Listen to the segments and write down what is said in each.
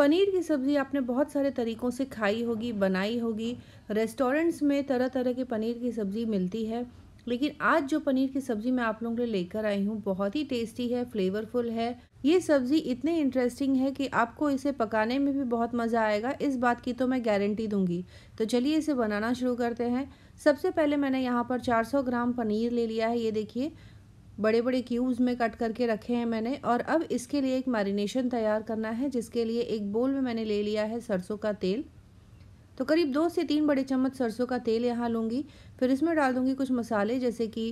पनीर की सब्ज़ी आपने बहुत सारे तरीक़ों से खाई होगी बनाई होगी रेस्टोरेंट्स में तरह तरह की पनीर की सब्ज़ी मिलती है लेकिन आज जो पनीर की सब्ज़ी मैं आप लोगों के लिए लेकर आई हूँ बहुत ही टेस्टी है फ्लेवरफुल है ये सब्ज़ी इतनी इंटरेस्टिंग है कि आपको इसे पकाने में भी बहुत मज़ा आएगा इस बात की तो मैं गारंटी दूंगी तो चलिए इसे बनाना शुरू करते हैं सबसे पहले मैंने यहाँ पर 400 ग्राम पनीर ले लिया है ये देखिए बड़े बड़े क्यूब्स में कट करके रखे हैं मैंने और अब इसके लिए एक मैरिनेशन तैयार करना है जिसके लिए एक बोल में मैंने ले लिया है सरसों का तेल तो करीब दो से तीन बड़े चम्मच सरसों का तेल यहाँ लूँगी फिर इसमें डाल दूँगी कुछ मसाले जैसे कि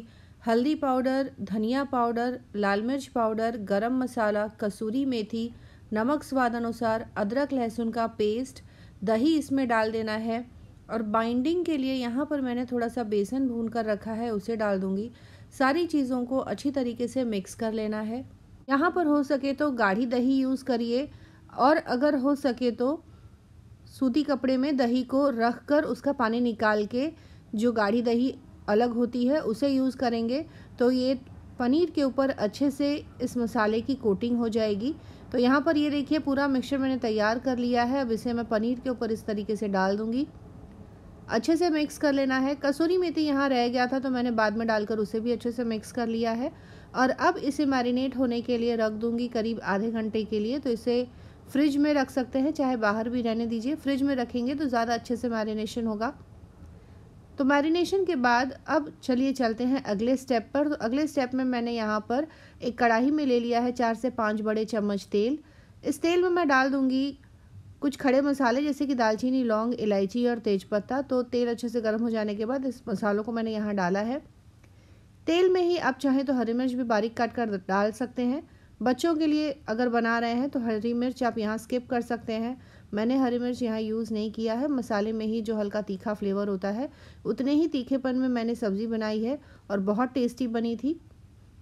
हल्दी पाउडर धनिया पाउडर लाल मिर्च पाउडर गरम मसाला कसूरी मेथी नमक स्वाद अनुसार अदरक लहसुन का पेस्ट दही इसमें डाल देना है और बाइंडिंग के लिए यहाँ पर मैंने थोड़ा सा बेसन भून कर रखा है उसे डाल दूँगी सारी चीज़ों को अच्छी तरीके से मिक्स कर लेना है यहाँ पर हो सके तो गाढ़ी दही यूज़ करिए और अगर हो सके तो सूती कपड़े में दही को रख कर उसका पानी निकाल के जो गाढ़ी दही अलग होती है उसे यूज़ करेंगे तो ये पनीर के ऊपर अच्छे से इस मसाले की कोटिंग हो जाएगी तो यहाँ पर ये देखिए पूरा मिक्सचर मैंने तैयार कर लिया है अब इसे मैं पनीर के ऊपर इस तरीके से डाल दूँगी अच्छे से मिक्स कर लेना है कसूरी मेथी यहाँ रह गया था तो मैंने बाद में डालकर उसे भी अच्छे से मिक्स कर लिया है और अब इसे मैरिनेट होने के लिए रख दूँगी करीब आधे घंटे के लिए तो इसे फ्रिज में रख सकते हैं चाहे बाहर भी रहने दीजिए फ्रिज में रखेंगे तो ज़्यादा अच्छे से मैरिनेशन होगा तो मैरिनेशन के बाद अब चलिए चलते हैं अगले स्टेप पर तो अगले स्टेप में मैंने यहाँ पर एक कढ़ाई में ले लिया है चार से पाँच बड़े चम्मच तेल इस तेल में मैं डाल दूँगी कुछ खड़े मसाले जैसे कि दालचीनी लौंग इलायची और तेज़पत्ता तो तेल अच्छे से गर्म हो जाने के बाद इस मसालों को मैंने यहाँ डाला है तेल में ही आप चाहें तो हरी मिर्च भी बारीक काट कर डाल सकते हैं बच्चों के लिए अगर बना रहे हैं तो हरी मिर्च आप यहाँ स्किप कर सकते हैं मैंने हरी मिर्च यहाँ यूज़ नहीं किया है मसाले में ही जो हल्का तीखा फ्लेवर होता है उतने ही तीखेपन में मैंने सब्ज़ी बनाई है और बहुत टेस्टी बनी थी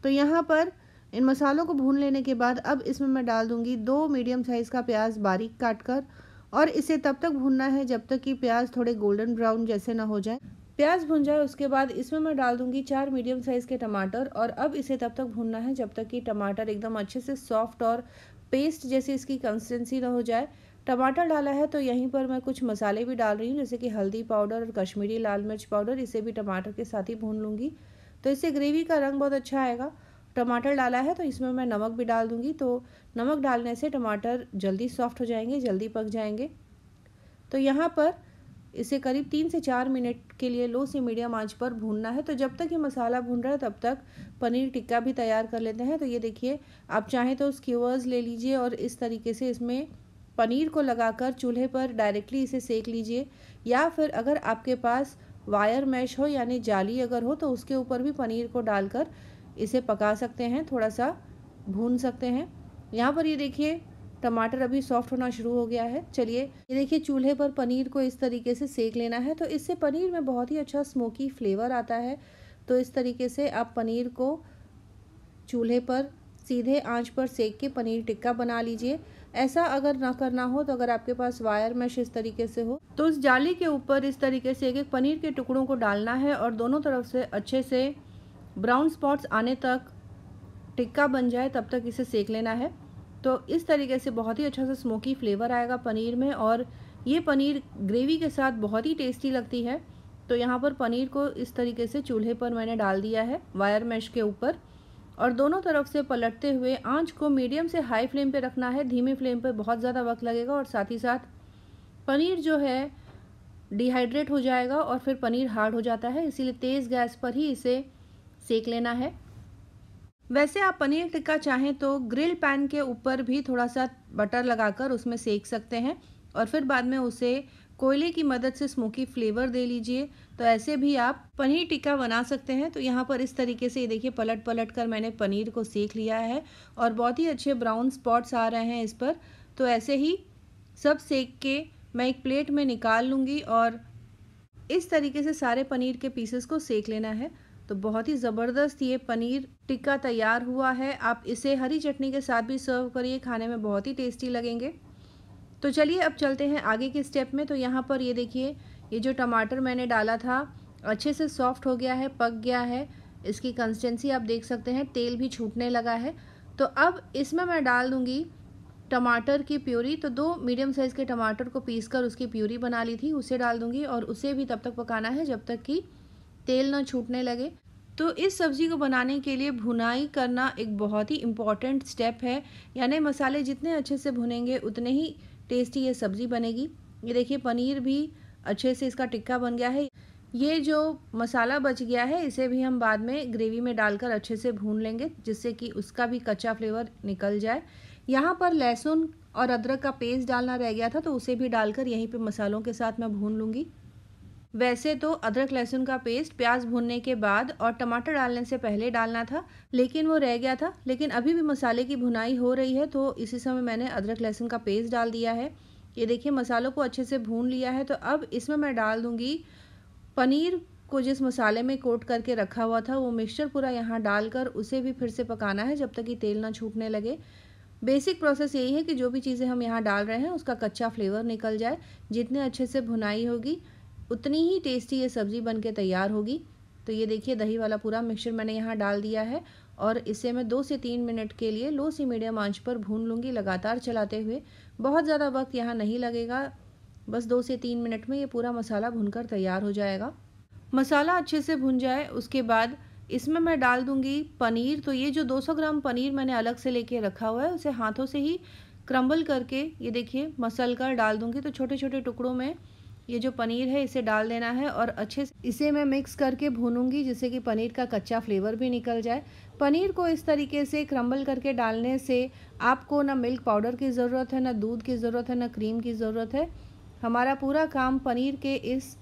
तो यहाँ पर इन मसालों को भून लेने के बाद अब इसमें मैं डाल दूंगी दो मीडियम साइज़ का प्याज बारीक काट कर और इसे तब तक भूनना है जब तक कि प्याज थोड़े गोल्डन ब्राउन जैसे ना हो जाए प्याज भुन जाए उसके बाद इसमें मैं डाल दूंगी चार मीडियम साइज़ के टमाटर और अब इसे तब तक भूनना है जब तक कि टमाटर एकदम अच्छे से सॉफ्ट और पेस्ट जैसी इसकी कंसिस्टेंसी ना हो जाए टमाटर डाला है तो यहीं पर मैं कुछ मसाले भी डाल रही हूँ जैसे कि हल्दी पाउडर और कश्मीरी लाल मिर्च पाउडर इसे भी टमाटर के साथ ही भून लूँगी तो इससे ग्रेवी का रंग बहुत अच्छा आएगा टमाटर डाला है तो इसमें मैं नमक भी डाल दूंगी तो नमक डालने से टमाटर जल्दी सॉफ्ट हो जाएंगे जल्दी पक जाएंगे तो यहाँ पर इसे करीब तीन से चार मिनट के लिए लो से मीडियम आंच पर भूनना है तो जब तक ये मसाला भून रहा है तब तक पनीर टिक्का भी तैयार कर लेते हैं तो ये देखिए आप चाहें तो स्क्यूवर्स ले लीजिए और इस तरीके से इसमें पनीर को लगाकर चूल्हे पर डायरेक्टली इसे सेक लीजिए या फिर अगर आपके पास वायर मैश हो यानी जाली अगर हो तो उसके ऊपर भी पनीर को डालकर इसे पका सकते हैं थोड़ा सा भून सकते हैं यहाँ पर ये देखिए टमाटर अभी सॉफ्ट होना शुरू हो गया है चलिए ये देखिए चूल्हे पर पनीर को इस तरीके से सेक लेना है तो इससे पनीर में बहुत ही अच्छा स्मोकी फ्लेवर आता है तो इस तरीके से आप पनीर को चूल्हे पर सीधे आंच पर सेक के पनीर टिक्का बना लीजिए ऐसा अगर ना करना हो तो अगर आपके पास वायर मैश इस तरीके से हो तो उस जाली के ऊपर इस तरीके से एक एक पनीर के टुकड़ों को डालना है और दोनों तरफ से अच्छे से ब्राउन स्पॉट्स आने तक टिक्का बन जाए तब तक इसे सेक लेना है तो इस तरीके से बहुत ही अच्छा सा स्मोकी फ्लेवर आएगा पनीर में और ये पनीर ग्रेवी के साथ बहुत ही टेस्टी लगती है तो यहाँ पर पनीर को इस तरीके से चूल्हे पर मैंने डाल दिया है वायर मैश के ऊपर और दोनों तरफ से पलटते हुए आंच को मीडियम से हाई फ्लेम पे रखना है धीमी फ्लेम पे बहुत ज़्यादा वक्त लगेगा और साथ ही साथ पनीर जो है डिहाइड्रेट हो जाएगा और फिर पनीर हार्ड हो जाता है इसीलिए तेज़ गैस पर ही इसे सेक लेना है वैसे आप पनीर टिक्का चाहें तो ग्रिल पैन के ऊपर भी थोड़ा सा बटर लगाकर उसमें सेक सकते हैं और फिर बाद में उसे कोयले की मदद से स्मोकी फ्लेवर दे लीजिए तो ऐसे भी आप पनीर टिक्का बना सकते हैं तो यहाँ पर इस तरीके से ये देखिए पलट पलट कर मैंने पनीर को सेक लिया है और बहुत ही अच्छे ब्राउन स्पॉट्स आ रहे हैं इस पर तो ऐसे ही सब सेक के मैं एक प्लेट में निकाल लूँगी और इस तरीके से सारे पनीर के पीसेस को सेक लेना है तो बहुत ही ज़बरदस्त ये पनीर टिक्का तैयार हुआ है आप इसे हरी चटनी के साथ भी सर्व करिए खाने में बहुत ही टेस्टी लगेंगे तो चलिए अब चलते हैं आगे के स्टेप में तो यहाँ पर ये देखिए ये जो टमाटर मैंने डाला था अच्छे से सॉफ्ट हो गया है पक गया है इसकी कंसिस्टेंसी आप देख सकते हैं तेल भी छूटने लगा है तो अब इसमें मैं डाल दूँगी टमाटर की प्यूरी तो दो मीडियम साइज़ के टमाटर को पीस कर उसकी प्यूरी बना ली थी उसे डाल दूँगी और उसे भी तब तक पकाना है जब तक कि तेल ना छूटने लगे तो इस सब्ज़ी को बनाने के लिए भुनाई करना एक बहुत ही इम्पॉर्टेंट स्टेप है यानी मसाले जितने अच्छे से भुनेंगे उतने ही टेस्टी ये सब्ज़ी बनेगी ये देखिए पनीर भी अच्छे से इसका टिक्का बन गया है ये जो मसाला बच गया है इसे भी हम बाद में ग्रेवी में डालकर अच्छे से भून लेंगे जिससे कि उसका भी कच्चा फ्लेवर निकल जाए यहाँ पर लहसुन और अदरक का पेस्ट डालना रह गया था तो उसे भी डालकर यहीं पे मसालों के साथ मैं भून लूँगी वैसे तो अदरक लहसुन का पेस्ट प्याज भूनने के बाद और टमाटर डालने से पहले डालना था लेकिन वो रह गया था लेकिन अभी भी मसाले की भुनाई हो रही है तो इसी समय मैंने अदरक लहसुन का पेस्ट डाल दिया है ये देखिए मसालों को अच्छे से भून लिया है तो अब इसमें मैं डाल दूँगी पनीर को जिस मसाले में कोट करके रखा हुआ था वो मिक्सचर पूरा यहाँ डालकर उसे भी फिर से पकाना है जब तक कि तेल ना छूटने लगे बेसिक प्रोसेस यही है कि जो भी चीज़ें हम यहाँ डाल रहे हैं उसका कच्चा फ्लेवर निकल जाए जितने अच्छे से भुनाई होगी उतनी ही टेस्टी ये सब्ज़ी बन के तैयार होगी तो ये देखिए दही वाला पूरा मिक्सचर मैंने यहाँ डाल दिया है और इसे मैं दो से तीन मिनट के लिए लो सी मीडियम आंच पर भून लूँगी लगातार चलाते हुए बहुत ज़्यादा वक्त यहाँ नहीं लगेगा बस दो से तीन मिनट में ये पूरा मसाला भून तैयार हो जाएगा मसाला अच्छे से भुन जाए उसके बाद इसमें मैं डाल दूंगी पनीर तो ये जो 200 ग्राम पनीर मैंने अलग से लेके रखा हुआ है उसे हाथों से ही क्रम्बल करके ये देखिए मसल कर डाल दूंगी तो छोटे छोटे टुकड़ों में ये जो पनीर है इसे डाल देना है और अच्छे से इसे मैं मिक्स करके भूनूंगी जिससे कि पनीर का कच्चा फ्लेवर भी निकल जाए पनीर को इस तरीके से क्रम्बल करके डालने से आपको ना मिल्क पाउडर की ज़रूरत है ना दूध की ज़रूरत है ना क्रीम की ज़रूरत है हमारा पूरा काम पनीर के इस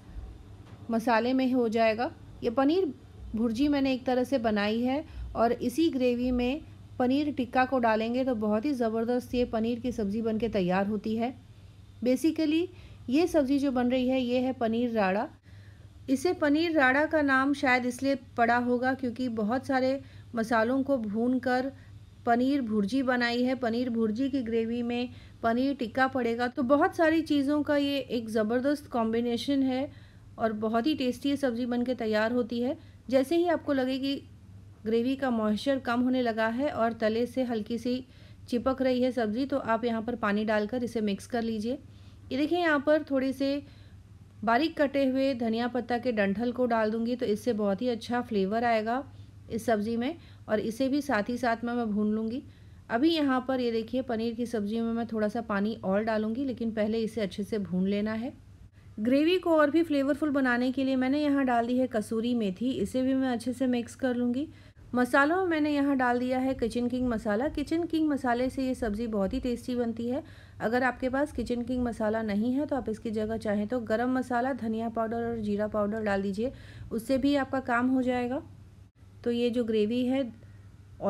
मसाले में हो जाएगा ये पनीर भुर्जी मैंने एक तरह से बनाई है और इसी ग्रेवी में पनीर टिक्का को डालेंगे तो बहुत ही ज़बरदस्त ये पनीर की सब्ज़ी बन तैयार होती है बेसिकली ये सब्ज़ी जो बन रही है ये है पनीर राड़ा इसे पनीर राड़ा का नाम शायद इसलिए पड़ा होगा क्योंकि बहुत सारे मसालों को भून कर पनीर भुर्जी बनाई है पनीर भुर्जी की ग्रेवी में पनीर टिक्का पड़ेगा तो बहुत सारी चीज़ों का ये एक ज़बरदस्त कॉम्बिनेशन है और बहुत ही टेस्टी ये सब्ज़ी बन के तैयार होती है जैसे ही आपको लगे कि ग्रेवी का मॉइस्चर कम होने लगा है और तले से हल्की सी चिपक रही है सब्ज़ी तो आप यहाँ पर पानी डालकर इसे मिक्स कर लीजिए ये देखिए यहाँ पर थोड़े से बारीक कटे हुए धनिया पत्ता के डंठल को डाल दूंगी तो इससे बहुत ही अच्छा फ्लेवर आएगा इस सब्ज़ी में और इसे भी साथ ही साथ में मैं भून लूँगी अभी यहाँ पर ये देखिए पनीर की सब्ज़ी में मैं थोड़ा सा पानी और डालूंगी लेकिन पहले इसे अच्छे से भून लेना है ग्रेवी को और भी फ्लेवरफुल बनाने के लिए मैंने यहाँ डाल दी है कसूरी मेथी इसे भी मैं अच्छे से मिक्स कर लूँगी मसालों में मैंने यहाँ डाल दिया है kitchen king masala kitchen king मसाले से ये सब्ज़ी बहुत ही टेस्टी बनती है अगर आपके पास किचन किंग मसाला नहीं है तो आप इसकी जगह चाहें तो गरम मसाला धनिया पाउडर और जीरा पाउडर डाल दीजिए उससे भी आपका काम हो जाएगा तो ये जो ग्रेवी है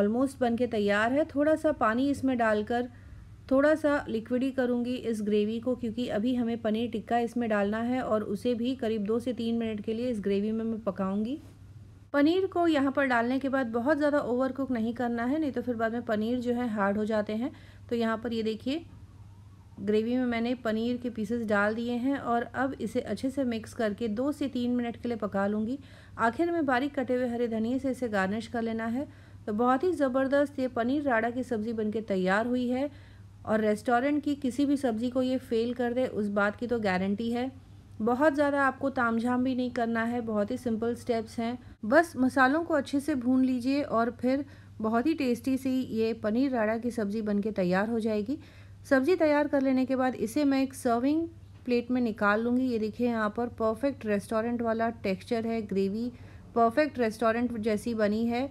ऑलमोस्ट बन के तैयार है थोड़ा सा पानी इसमें डालकर थोड़ा सा लिक्विडी करूँगी इस ग्रेवी को क्योंकि अभी हमें पनीर टिक्का इसमें डालना है और उसे भी करीब दो से तीन मिनट के लिए इस ग्रेवी में मैं पकाऊँगी पनीर को यहाँ पर डालने के बाद बहुत ज़्यादा ओवर कुक नहीं करना है नहीं तो फिर बाद में पनीर जो है हार्ड हो जाते हैं तो यहाँ पर ये देखिए ग्रेवी में मैंने पनीर के पीसेस डाल दिए हैं और अब इसे अच्छे से मिक्स करके दो से तीन मिनट के लिए पका लूँगी आखिर में बारीक कटे हुए हरे धनिए से इसे गार्निश कर लेना है तो बहुत ही ज़बरदस्त ये पनीर राड़ा की सब्ज़ी बनके तैयार हुई है और रेस्टोरेंट की किसी भी सब्ज़ी को ये फेल कर दे उस बात की तो गारंटी है बहुत ज़्यादा आपको तामझाम भी नहीं करना है बहुत ही सिंपल स्टेप्स हैं बस मसालों को अच्छे से भून लीजिए और फिर बहुत ही टेस्टी सी ये पनीर राड़ा की सब्ज़ी बनके तैयार हो जाएगी सब्ज़ी तैयार कर लेने के बाद इसे मैं एक सर्विंग प्लेट में निकाल लूँगी ये देखिए यहाँ पर परफेक्ट रेस्टोरेंट वाला टेक्स्चर है ग्रेवी परफेक्ट रेस्टोरेंट जैसी बनी है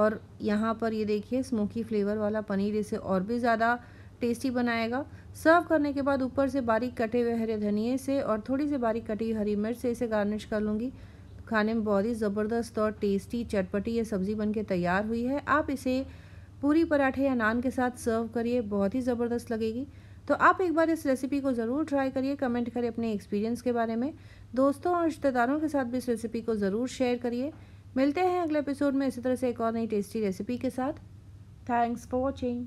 और यहाँ पर ये देखिए स्मोकी फ्लेवर वाला पनीर इसे और भी ज़्यादा टेस्टी बनाएगा सर्व करने के बाद ऊपर से बारीक कटे हुए हरे धनिए से और थोड़ी सी बारीक कटी हरी मिर्च से इसे गार्निश कर लूँगी खाने में बहुत ही ज़बरदस्त और टेस्टी चटपटी ये सब्ज़ी बन के तैयार हुई है आप इसे पूरी पराठे या नान के साथ सर्व करिए बहुत ही ज़बरदस्त लगेगी तो आप एक बार इस रेसिपी को ज़रूर ट्राई करिए कमेंट करें अपने एक्सपीरियंस के बारे में दोस्तों और रिश्तेदारों के साथ भी इस रेसिपी को ज़रूर शेयर करिए मिलते हैं अगले एपिसोड में इसी तरह से एक और नई टेस्टी रेसिपी के साथ थैंक्स फॉर वॉचिंग